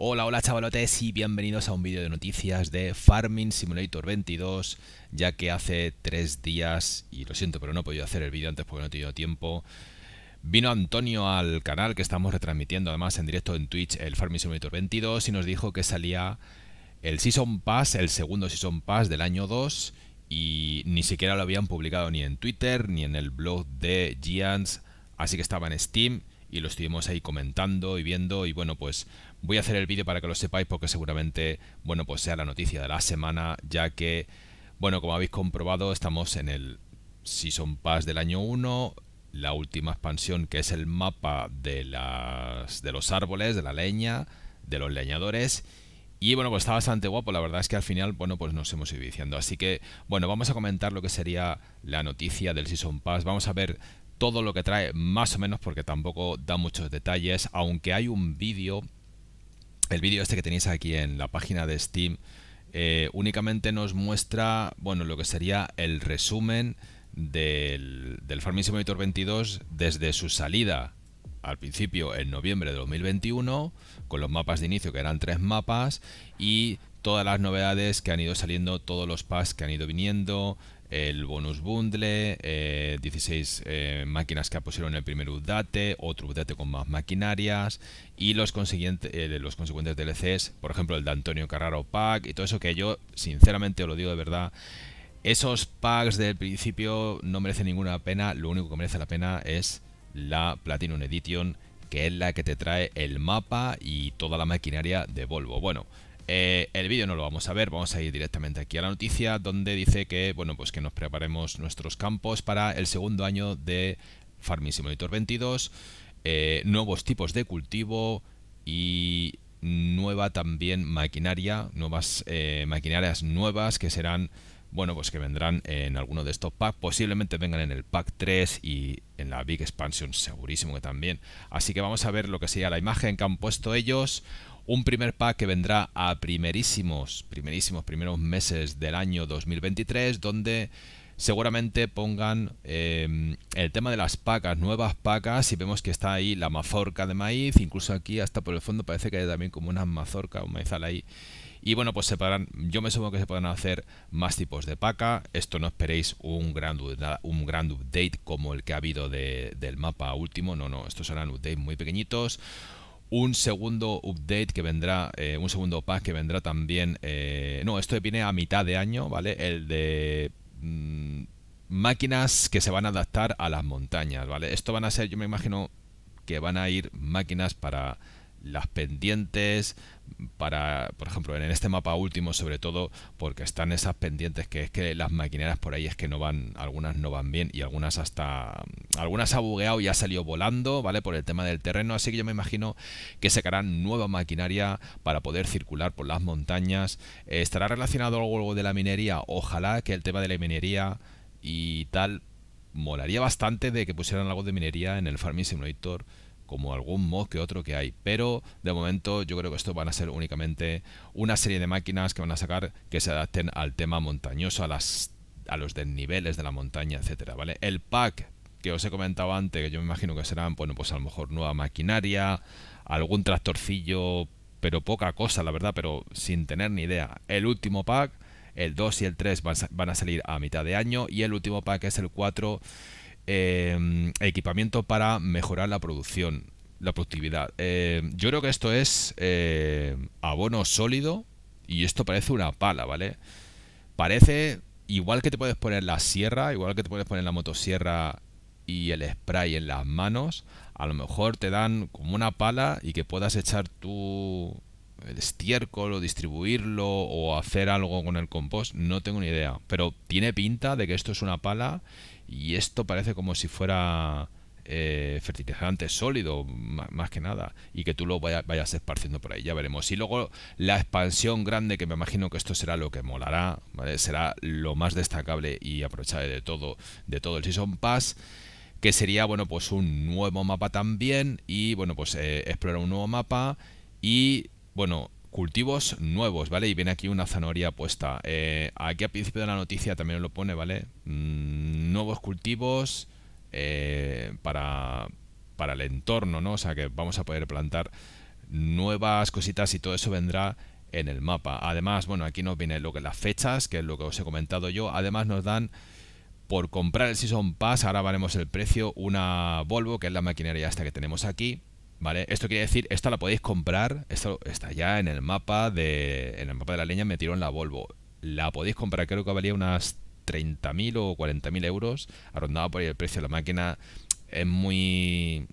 Hola, hola chavalotes y bienvenidos a un vídeo de noticias de Farming Simulator 22 Ya que hace tres días, y lo siento pero no he podido hacer el vídeo antes porque no he tenido tiempo Vino Antonio al canal que estamos retransmitiendo además en directo en Twitch el Farming Simulator 22 Y nos dijo que salía el Season Pass, el segundo Season Pass del año 2 Y ni siquiera lo habían publicado ni en Twitter ni en el blog de Giants Así que estaba en Steam y lo estuvimos ahí comentando y viendo y bueno pues Voy a hacer el vídeo para que lo sepáis porque seguramente, bueno, pues sea la noticia de la semana, ya que, bueno, como habéis comprobado, estamos en el Season Pass del año 1, la última expansión que es el mapa de, las, de los árboles, de la leña, de los leñadores. Y bueno, pues está bastante guapo, la verdad es que al final, bueno, pues nos hemos ido diciendo. Así que, bueno, vamos a comentar lo que sería la noticia del Season Pass. Vamos a ver todo lo que trae, más o menos, porque tampoco da muchos detalles, aunque hay un vídeo el vídeo este que tenéis aquí en la página de Steam eh, únicamente nos muestra, bueno, lo que sería el resumen del, del Farming Simulator 22 desde su salida al principio en noviembre de 2021, con los mapas de inicio que eran tres mapas y todas las novedades que han ido saliendo, todos los packs que han ido viniendo, el bonus bundle, 16 eh, eh, máquinas que pusieron el primer update, otro update con más maquinarias y los, eh, los consecuentes DLCs, por ejemplo el de Antonio Carraro Pack y todo eso que yo sinceramente os lo digo de verdad. Esos packs del principio no merecen ninguna pena, lo único que merece la pena es la Platinum Edition, que es la que te trae el mapa y toda la maquinaria de Volvo. Bueno, eh, el vídeo no lo vamos a ver, vamos a ir directamente aquí a la noticia donde dice que, bueno, pues que nos preparemos nuestros campos para el segundo año de Farming Simulator 22, eh, nuevos tipos de cultivo y nueva también maquinaria, nuevas eh, maquinarias nuevas que serán, bueno, pues que vendrán en alguno de estos packs, posiblemente vengan en el pack 3 y en la Big Expansion segurísimo que también. Así que vamos a ver lo que sería la imagen que han puesto ellos un primer pack que vendrá a primerísimos, primerísimos, primeros meses del año 2023, donde seguramente pongan em, el tema de las pacas, nuevas pacas, y vemos que está ahí la mazorca de maíz, incluso aquí hasta por el fondo parece que hay también como una mazorca, un maizal ahí. Y bueno, pues se podrán, yo me supongo que se podrán hacer más tipos de paca. Esto no esperéis un gran, un gran update como el que ha habido del mapa último. No, no, estos serán updates muy pequeñitos un segundo update que vendrá, eh, un segundo pack que vendrá también, eh, no, esto viene a mitad de año, ¿vale? El de... Mm, máquinas que se van a adaptar a las montañas, ¿vale? Esto van a ser, yo me imagino que van a ir máquinas para las pendientes para, por ejemplo, en este mapa último sobre todo, porque están esas pendientes que es que las maquineras por ahí es que no van, algunas no van bien y algunas hasta, algunas ha bugueado y ha salido volando, ¿vale? Por el tema del terreno, así que yo me imagino que sacarán nueva maquinaria para poder circular por las montañas. ¿Estará relacionado algo de la minería? Ojalá que el tema de la minería y tal molaría bastante de que pusieran algo de minería en el Farming Simulator como algún mod que otro que hay. Pero de momento yo creo que esto van a ser únicamente una serie de máquinas que van a sacar que se adapten al tema montañoso, a, las, a los desniveles de la montaña, etcétera, ¿vale? El pack que os he comentado antes, que yo me imagino que serán, bueno, pues a lo mejor nueva maquinaria, algún tractorcillo, pero poca cosa, la verdad, pero sin tener ni idea. El último pack, el 2 y el 3 van a salir a mitad de año y el último pack es el 4 Em, equipamiento para mejorar la producción, la productividad. Em, yo creo que esto es em, abono sólido y esto parece una pala, ¿vale? Parece, igual que te puedes poner la sierra, igual que te puedes poner la motosierra y el spray en las manos, a lo mejor te dan como una pala y que puedas echar tu el estiércol o distribuirlo o hacer algo con el compost, no tengo ni idea. Pero tiene pinta de que esto es una pala y esto parece como si fuera eh, fertilizante sólido, más que nada, y que tú lo vayas esparciendo por ahí. Ya veremos. Y luego la expansión grande, que me imagino que esto será lo que molará, ¿vale? será lo más destacable y aprovechable de todo, de todo el Season Pass que sería bueno pues un nuevo mapa también y bueno pues eh, explorar un nuevo mapa y bueno, cultivos nuevos, ¿vale? Y viene aquí una zanahoria puesta. Eh, aquí al principio de la noticia también lo pone, ¿vale? Mm, nuevos cultivos eh, para, el entorno, ¿no? O sea que vamos a poder plantar nuevas cositas y todo eso vendrá en el mapa. Además, bueno, aquí nos viene lo que las fechas, que es lo que os he comentado yo. Además nos dan por comprar el Season Pass, ahora valemos el precio, una Volvo, que es la maquinaria esta que tenemos aquí. ¿Vale? Esto quiere decir, esta la podéis comprar, esto está ya en el mapa de en el mapa de la leña, me tiró en la Volvo. La podéis comprar, creo que valía unas 30.000 o 40.000 euros, arrondado por el precio de la máquina. Es muy...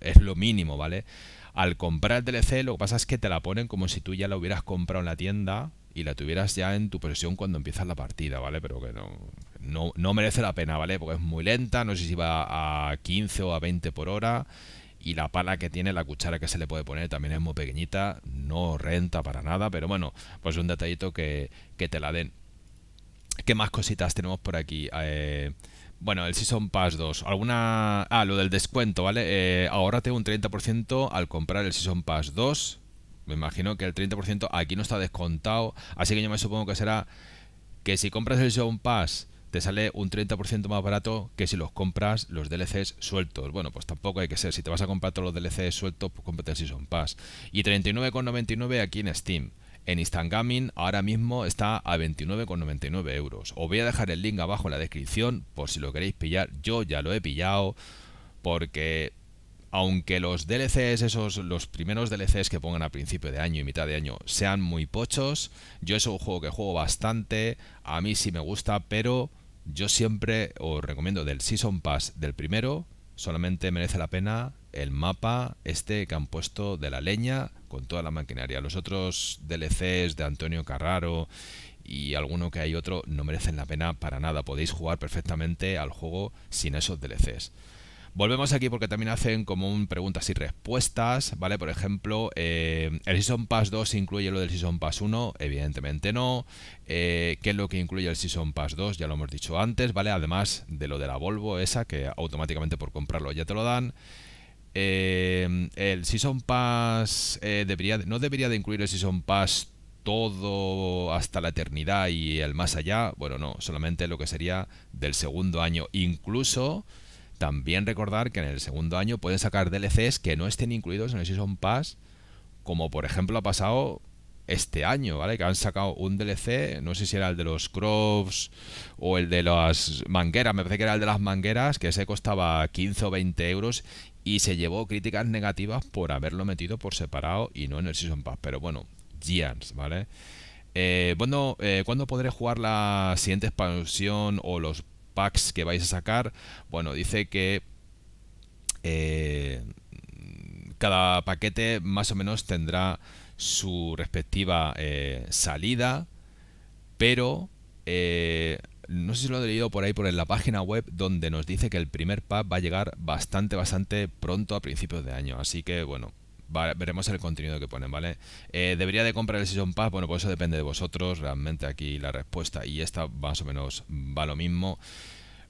es lo mínimo, ¿vale? Al comprar el DLC, lo que pasa es que te la ponen como si tú ya la hubieras comprado en la tienda y la tuvieras ya en tu posesión cuando empiezas la partida, ¿vale? Pero que no, no, no merece la pena, ¿vale? Porque es muy lenta, no sé si va a 15 o a 20 por hora y la pala que tiene, la cuchara que se le puede poner también es muy pequeñita, no renta para nada, pero bueno, pues un detallito que, te la den. ¿Qué más cositas tenemos por aquí? Eh, bueno, el Season Pass 2. ¿Alguna...? Ah, lo del descuento, ¿vale? Eh, ahora tengo un 30% al comprar el Season Pass 2. Me imagino que el 30% aquí no está descontado, así que yo me supongo que será que si compras el Season Pass te sale un 30% más barato que si los compras los DLCs sueltos. Bueno, pues tampoco hay que ser. Si te vas a comprar todos los DLCs sueltos, pues cómprate el Season Pass. Y 39,99 aquí en Steam. En Instant Gaming ahora mismo está a 29,99 euros. Os voy a dejar el link abajo en la descripción por si lo queréis pillar. Yo ya lo he pillado porque aunque los DLCs, esos, los primeros DLCs que pongan a principio de año y mitad de año sean muy pochos, yo es un juego que juego bastante, a mí sí me gusta, pero yo siempre os recomiendo del Season Pass del primero, solamente merece la pena el mapa este que han puesto de la leña con toda la maquinaria. Los otros DLCs de Antonio Carraro y alguno que hay otro no merecen la pena para nada. Podéis jugar perfectamente al juego sin esos DLCs. Volvemos aquí porque también hacen como un preguntas y respuestas, ¿vale? Por ejemplo, eh, ¿el Season Pass 2 incluye lo del Season Pass 1? Evidentemente no. Eh, ¿Qué es lo que incluye el Season Pass 2? Ya lo hemos dicho antes, ¿vale? Además de lo de la Volvo esa, que automáticamente por comprarlo ya te lo dan. Eh, el Season Pass debería, no debería de incluir el Season Pass todo hasta la eternidad y el más allá. Bueno, no, solamente lo que sería del segundo año. Incluso también recordar que en el segundo año pueden sacar DLCs que no estén incluidos en el Season Pass, como por ejemplo ha pasado este año, ¿vale? Que han sacado un DLC, no sé si era el de los Crofts o el de las mangueras, me parece que era el de las mangueras, que ese costaba 15 o 20 euros y se llevó críticas negativas por haberlo metido por separado y no en el Season Pass. Pero bueno, Giants, ¿vale? Eh, bueno, eh, ¿cuándo podré jugar la siguiente expansión o los packs que vais a sacar, bueno, dice que eh, cada paquete más o menos tendrá su respectiva eh, salida, pero eh, no sé si lo he leído por ahí por en la página web donde nos dice que el primer pack va a llegar bastante, bastante pronto a principios de año. Así que bueno, veremos el contenido que ponen, ¿vale? Eh, ¿Debería de comprar el Season Pass? Bueno, pues eso depende de vosotros. Realmente aquí la respuesta y esta más o menos va lo mismo.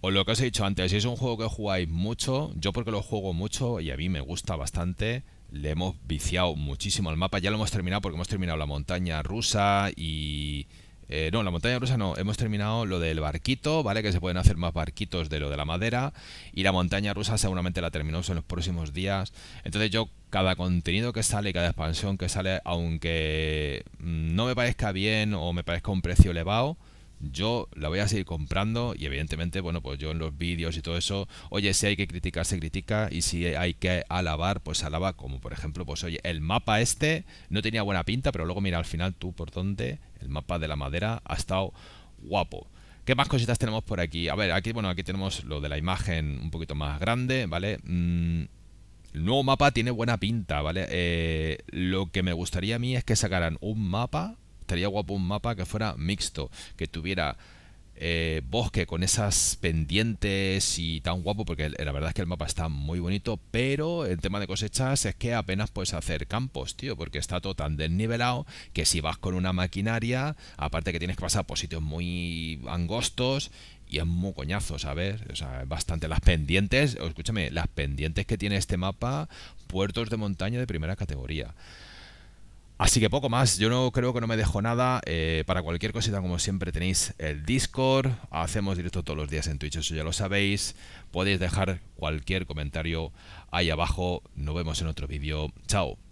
O lo que os he dicho antes, si es un juego que jugáis mucho, yo porque lo juego mucho y a mí me gusta bastante, le hemos viciado muchísimo al mapa. Ya lo hemos terminado porque hemos terminado la montaña rusa y eh, no, la montaña rusa no. Hemos terminado lo del barquito, ¿vale? Que se pueden hacer más barquitos de lo de la madera. Y la montaña rusa seguramente la terminamos en los próximos días. Entonces yo cada contenido que sale, cada expansión que sale, aunque mm, no me parezca bien o me parezca un precio elevado, yo la voy a seguir comprando y evidentemente, bueno, pues yo en los vídeos y todo eso, oye, si hay que criticar, se critica y si hay que alabar, pues alaba, como por ejemplo, pues oye, el mapa este no tenía buena pinta, pero luego mira al final tú por dónde, el mapa de la madera ha estado guapo. ¿Qué más cositas tenemos por aquí? A ver, aquí, bueno, aquí tenemos lo de la imagen un poquito más grande, ¿vale? Mm, el nuevo mapa tiene buena pinta, ¿vale? Eh, lo que me gustaría a mí es que sacaran un mapa Sería guapo un mapa que fuera mixto, que tuviera eh, bosque con esas pendientes y tan guapo, porque la verdad es que el mapa está muy bonito, pero el tema de cosechas es que apenas puedes hacer campos, tío, porque está todo tan desnivelado que si vas con una maquinaria, aparte que tienes que pasar por sitios muy angostos y es muy coñazo, ¿sabes? O sea, bastante las pendientes, escúchame, las pendientes que tiene este mapa, puertos de montaña de primera categoría. Así que poco más, yo no creo que no me dejo nada. Eh, para cualquier cosita, como siempre, tenéis el Discord. Hacemos directo todos los días en Twitch, eso ya lo sabéis. Podéis dejar cualquier comentario ahí abajo. Nos vemos en otro vídeo. Chao.